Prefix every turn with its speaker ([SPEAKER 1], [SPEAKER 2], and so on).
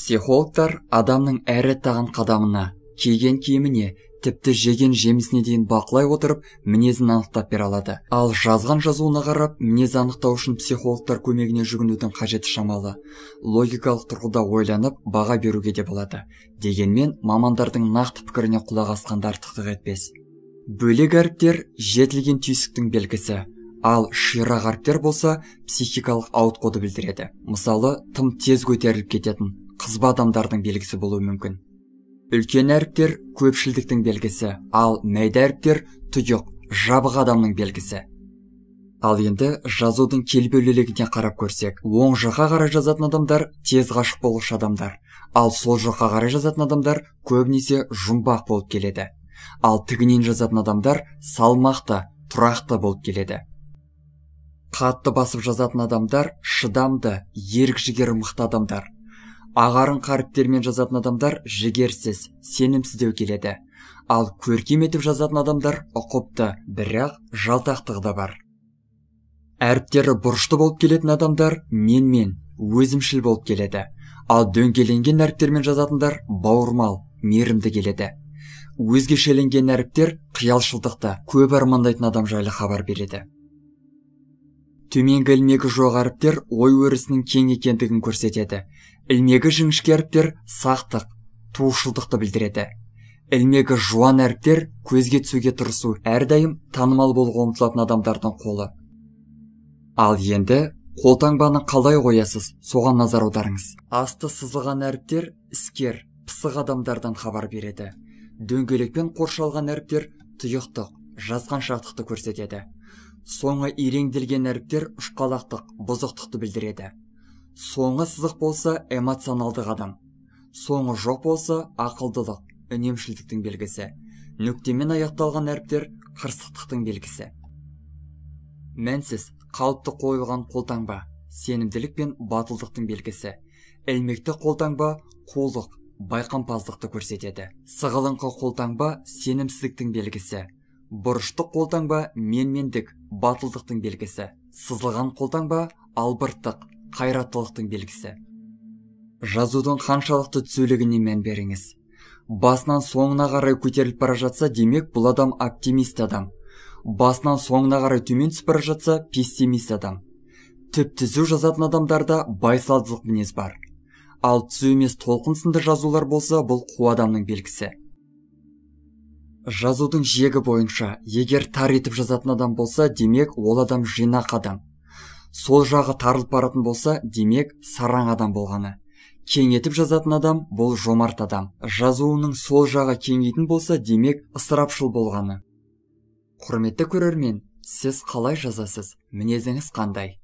[SPEAKER 1] психологтар адамның әрі таған қадамына киген киіміне тіпті жеген жемісіне дейін бақылай отырып мінезін анықтап бере алады ал жазған жазуына қарап мінез анықтау үшін психологтар көмегіне жүгінудің қажеті шамалы логикалық тұрғыда ойланып баға беруге де болады дегенмен мамандардың нақты пікіріне құлақ асқанды артықтық етпес бөлек әріптер жетілген түйсіктің белгісі ал ширақ әріптер болса психикалық ауытқуды білдіреді мысалы тым тез көтеріліп кететін қызба адамдардың белгісі болуы мүмкін үлкен әріптер көпшілдіктің белгісі ал мәйда әріптер тұйық жабық адамның белгісі ал енді жазудың келбеулілігіне қарап көрсек оң жаққа қарай жазатын адамдар тез ғашық болушы адамдар ал сол жаққа қарай жазатын адамдар көбінесе жұмбақ болып келеді ал тігінен жазатын адамдар салмақты тұрақты болып келеді қатты басып жазатын адамдар шыдамды ерік жігері мықты адамдар ағарын қаріптермен жазатын адамдар жігерсіз сенімсіздеу келеді ал көркем етіп жазатын адамдар ұқыпты бірақ жалтақтығы да бар әріптері бұрышты болып келетін адамдар мен-мен, өзімшіл болып келеді ал дөңгеленген әріптермен жазатындар бауырмал мейірімді келеді өзгешеленген әріптер қиялшылдықты көп армандайтын адам жайлы хабар береді төменгі ілмегі жоқ әріптер ой өрісінің кең екендігін көрсетеді ілмегі жіңішке әріптер сақтық туушылдықты білдіреді ілмегі жуан әріптер көзге түсуге тырысу әрдайым танымал болуға ұмтылатын адамдардың қолы ал енді қолтаңбаны қалай қоясыз соған назар аударыңыз асты сызылған әріптер іскер пысық адамдардан хабар береді дөңгелекпен қоршалған әріптер тұйықтық жазған көрсетеді соңы иреңделген әріптер ұшқалақтық бұзықтықты білдіреді соңы сызық болса эмоционалды адам. соңы жоқ болса ақылдылық үнемшілдіктің белгісі нүктемен аяқталған әріптер қырсықтықтың белгісі мәнсіз қалыпты қойылған қолтаңба сенімділік пен батылдықтың белгісі ілмекті қолтаңба қулық байқампаздықты көрсетеді сығылыңқы қолтаңба сенімсіздіктің белгісі бұрыштық қолтаңба менмендік батылдықтың белгісі сызылған қолтаңба албырттық қайраттылықтың белгісі жазудың қаншалықты түзулігіне мән беріңіз басынан соңына қарай көтеріліп бара жатса демек бұл адам оптимист адам басынан соңына қарай төмен түсіп бара жатса пессимист адам түп түзу жазатын адамдарда байсалдылық мінез бар ал түзу емес толқын сынды жазулар болса бұл қу адамның белгісі жазудың жегі бойынша егер тар етіп жазатын адам болса демек ол адам жинақ адам сол жағы тарылып баратын болса демек сараң адам болғаны кеңетіп жазатын адам бұл жомарт адам жазуының сол жағы кеңейтін болса демек ысырапшыл болғаны құрметті көрермен сіз қалай жазасыз мінезіңіз қандай